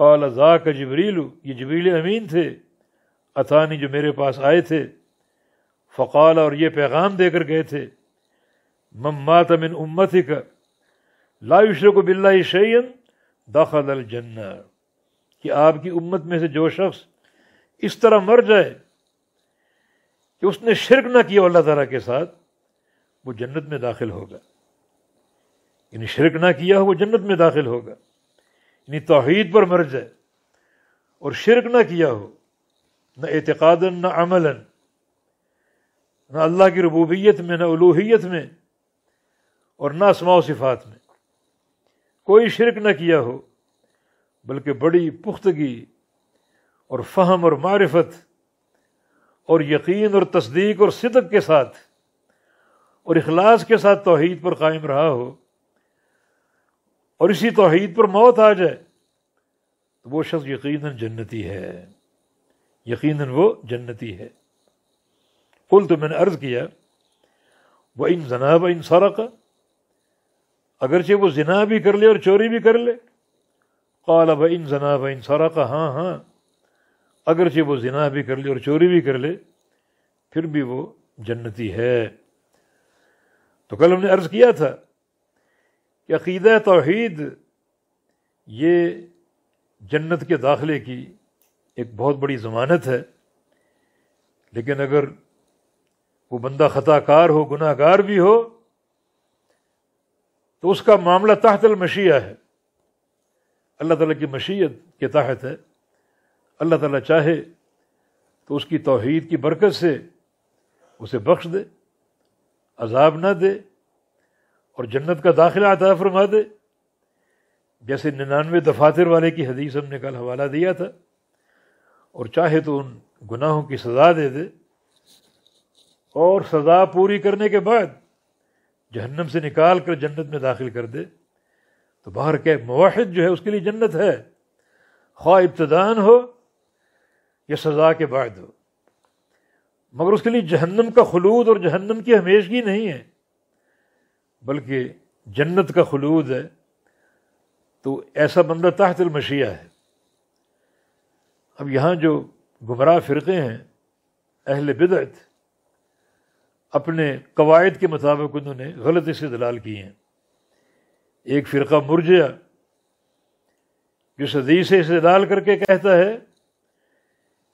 कौल ज़ाक जबरीलू ये जबरील अमीन थे अतानी जो मेरे पास आए थे फ़काल और ये पैगाम देकर गए थे मम्मात मिन उम्मत का लायुशर को बिल्ला शैन दाखल अलजन्ना कि आपकी उम्मत में से जो शख्स इस तरह मर जाए कि उसने शिरक ना किया अल्लाह ताला के साथ वो जन्नत में दाखिल होगा यानी शिरक ना किया हो वो जन्नत में दाखिल होगा नी तोहहीद पर मर जाए और शिरक ना किया हो न एतकादन न अमलन न अल्लाह की रबूबियत में न उलूहियत में और ना असमा सिफात में कोई शिरक न किया हो बल्कि बड़ी पुख्तगी और फहम और मारफत और यकीन और तस्दीक और सिदक के साथ और अखलास के साथ तोहहीद पर कायम रहा हो और इसी तोहहीद पर मौत आ जाए तो वो शख्स यकीनन जन्नती है यकीनन वो जन्नती है कुल तो मैंने अर्ज़ किया वह इन जनाब व इन सरक अगरचे वो जना भी कर ले और चोरी भी कर ले कला व इन जनाब व इन सरक हाँ हाँ अगरचे वो जना भी कर ले और चोरी भी कर ले फिर भी वो जन्नती है तो कल हमने अर्ज़ किया था अक़ीद तोहद ये जन्नत के दाखिले की एक बहुत बड़ी ज़मानत है लेकिन अगर वो बंदा ख़ताकार हो गुनाहगार भी हो तो उसका मामला तहत मशीया है अल्लाह ताला की मशीयत के तहत है अल्लाह ताला चाहे तो उसकी तोहहीद की बरकत से उसे बख्श दे अजाब ना दे और जन्नत का दाखिला आता फरमा दे जैसे निन्यानवे दफातर वाले की हदीस हमने कल हवाला दिया था और चाहे तो उन गुनाहों की सज़ा दे दे और सज़ा पूरी करने के बाद जहन्नम से निकाल कर जन्नत में दाखिल कर दे तो बाहर के मुवाहिद जो है उसके लिए जन्नत है ख्वा इब्तदान हो या सज़ा के बाद हो मगर उसके लिए जहन्नम का खलूद और जहन्नम की हमेशगी नहीं है बल्कि जन्नत का खलूद है तो ऐसा बंदा ताहतल मशिया है अब यहाँ जो गुमराह फ़िरक़े हैं अहल बिदत अपने कवायद के मुताबिक उन्होंने गलत से दलाल किए हैं एक फ़िरका मुरजिया जो सदी से इस्तेदाल करके कहता है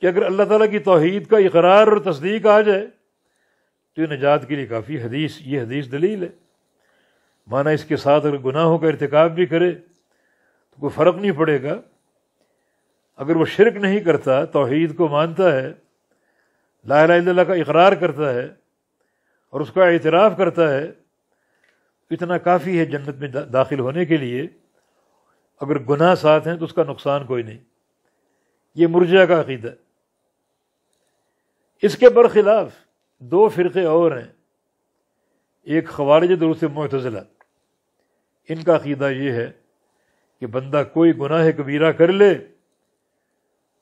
कि अगर अल्लाह ताला की तोहहीद का इकरार और तस्दीक आ जाए तो ये निजात के लिए काफ़ी हदीस ये हदीस दलील है माना इसके साथ अगर गुनाहों का इरतकब भी करे तो कोई फ़र्क नहीं पड़ेगा अगर वो शिरक नहीं करता तोहहीद को मानता है ला लाला का इकरार करता है और उसका एतराफ़ करता है तो इतना काफ़ी है जन्नत में दाखिल होने के लिए अगर गुनाह साथ हैं तो उसका नुकसान कोई नहीं ये मुरजा का अकीदा है इसके बरखिलाफ दो फ़िरक़े और हैं एक खवारज दुरुस्त मतजिला इनका अकीदा ये है कि बंदा कोई गुनाह कबीरा कर ले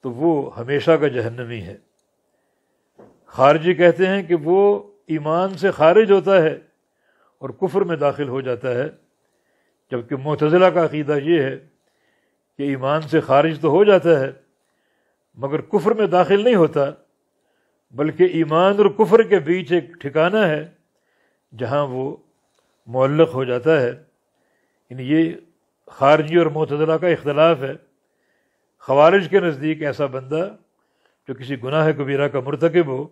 तो वो हमेशा का जहन्नमी है खारजी कहते हैं कि वो ईमान से खारिज होता है और कुफर में दाखिल हो जाता है जबकि मोतजिला का अकीदा ये है कि ईमान से खारिज तो हो जाता है मगर कुफर में दाखिल नहीं होता बल्कि ईमान और कुफर के बीच एक ठिकाना है जहाँ वो मल्लक हो जाता है यानी ये खारजी और मतदला का इख्तलाफ है खवारज के नज़दीक ऐसा बंदा जो किसी गुनाह कबीरा का मरतकब हो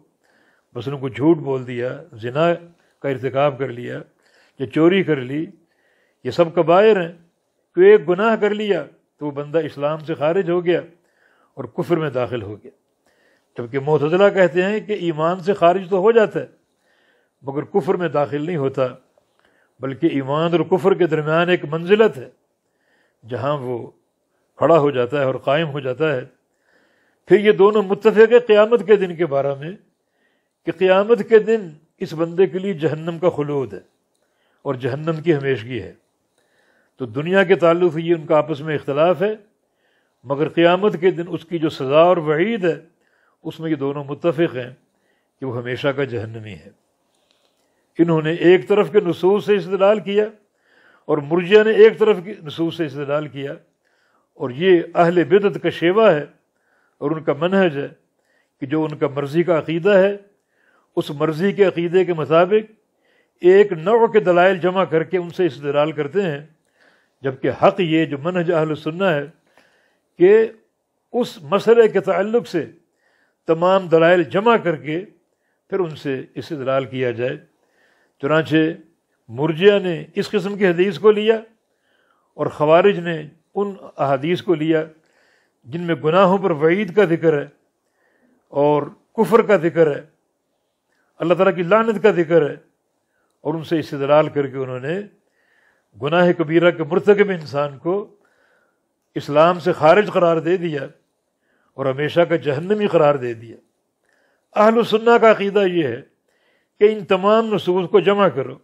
बस उनको झूठ बोल दिया जिना का इरतकब कर लिया या चोरी कर ली ये सब कबायर हैं तो एक गुनाह कर लिया तो वह बंदा इस्लाम से खारिज हो गया और कुफर में दाखिल हो गया जबकि मतदला कहते हैं कि ईमान से खारिज तो हो जाता है मगर कुफर में दाखिल नहीं होता बल्कि ईमान और कुफर के दरमियान एक मंजिलत है जहाँ वो खड़ा हो जाता है और कायम हो जाता है फिर ये दोनों मुतफ़ क़्यामत के दिन के बारे में कि क़्यामत के दिन इस बंदे के लिए जहन्नम का खलूद है और जहन्नम की हमेशगी है तो दुनिया के ताल्लुक ये उनका आपस में इख्तलाफ है मगर क़्यामत के दिन उसकी जो सज़ा और वहीद है उसमें ये दोनों मुतफ़ हैं कि वह हमेशा का जहन्नमी है इन्होंने एक तरफ के नसूस से इस्तलाल किया और मुर्जिया ने एक तरफ के नसूस से इस्तलाल किया और ये अहल बिदत का शेवा है और उनका मनहज है कि जो उनका मर्ज़ी का अकीदा है उस मर्ज़ी के अकीदे के मुताबिक एक नौ के दलाइल जमा करके उनसे इस्तलाल करते हैं जबकि हक ये जो मनहज अहल सुन्ना है कि उस मसले के तल्ल से तमाम दलाइल जमा करके फिर उनसे इस्तलाल किया जाए चुनाचे मुरजिया ने इस किस्म की हदीस को लिया और खवारिज ने उन अदीस को लिया जिनमें गुनाहों पर वईद का जिक्र है और कुफर का जिक्र है अल्लाह तला की लानत का जिक्र है और उनसे इस दलाल करके उन्होंने गुनाह कबीरा के मृतक में इंसान को इस्लाम से खारिज करार दे दिया और हमेशा का जहन्नमी करार दे दिया अहलसन्ना का अकीदा ये है कि इन तमाम नसूस को जमा करो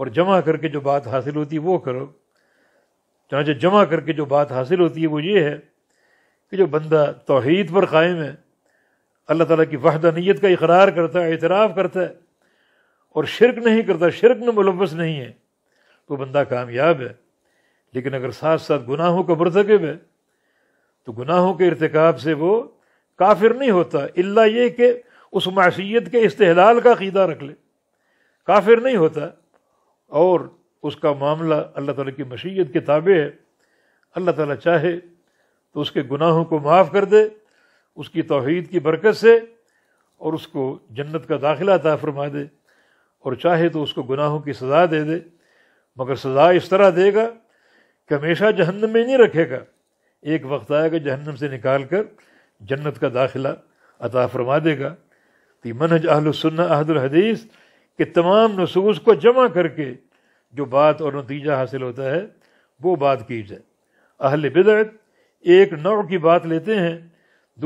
और जमा करके जो बात हासिल होती है वो करो चाहे जमा करके जो बात हासिल होती है वो ये है कि जो बंदा तोहहीद पर कायम है अल्लाह ताला की वहदानियत का इकरार करता है एतराफ़ करता है और शिरक नहीं करता शिरक में मुलवस नहीं है तो बंदा कामयाब है लेकिन अगर साथ साथ गुनाहों का मरतकब है तो गुनाहों के इरतकब से वो काफिर नहीं होता अल्लाह ये कि उस मासीत के इस्तेलाल का क़ीदा रख ले काफिर नहीं होता और उसका मामला अल्लाह ताला की मशीयत के ताबे है अल्लाह ताला चाहे तो उसके गुनाहों को माफ़ कर दे उसकी तोहद की बरकत से और उसको जन्नत का दाखिला अता फरमा दे और चाहे तो उसको गुनाहों की सज़ा दे दे मगर सज़ा इस तरह देगा कि हमेशा जहन्नम में नहीं रखेगा एक वक्त आएगा जहन्नम से निकाल कर जन्नत का दाखिला अता फरमा देगा तो मनहज अहलसन्न अहदुल हदीस के तमाम नसूस को जमा करके जो बात और नतीजा हासिल होता है वो बात की जाए अहल बिदत एक नौ की बात लेते हैं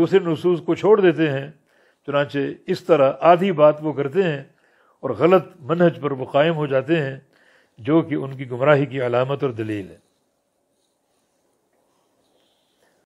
दूसरे नसूस को छोड़ देते हैं चुनाचे इस तरह आधी बात वो करते हैं और गलत मनहज पर वो कायम हो जाते हैं जो कि उनकी गुमराही की अलामत और दलील है